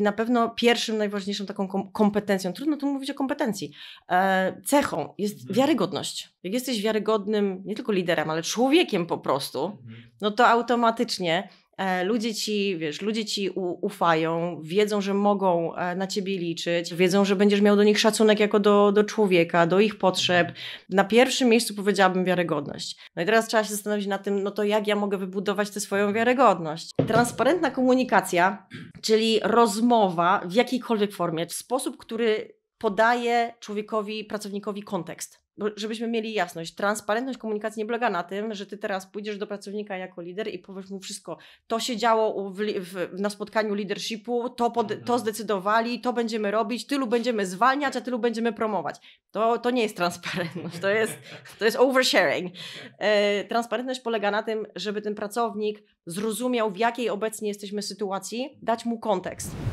na pewno pierwszym, najważniejszą taką kompetencją, trudno tu mówić o kompetencji, e, cechą jest mhm. wiarygodność. Jak jesteś wiarygodnym nie tylko liderem, ale człowiekiem po prostu, mhm. no to automatycznie e, Ludzie ci, wiesz, ludzie ci ufają, wiedzą, że mogą e, na ciebie liczyć, wiedzą, że będziesz miał do nich szacunek jako do, do człowieka, do ich potrzeb. Mhm. Na pierwszym miejscu powiedziałabym wiarygodność. No i teraz trzeba się zastanowić na tym, no to jak ja mogę wybudować tę swoją wiarygodność. Transparentna komunikacja czyli rozmowa w jakiejkolwiek formie, w sposób, który podaje człowiekowi, pracownikowi kontekst. Bo żebyśmy mieli jasność, transparentność komunikacji nie polega na tym, że ty teraz pójdziesz do pracownika jako lider i powiesz mu wszystko. To się działo w, w, na spotkaniu leadershipu, to, pod, mhm. to zdecydowali, to będziemy robić, tylu będziemy zwalniać, a tylu będziemy promować. To, to nie jest transparentność, to jest, to jest oversharing. E, transparentność polega na tym, żeby ten pracownik zrozumiał, w jakiej obecnie jesteśmy sytuacji, dać mu kontekst.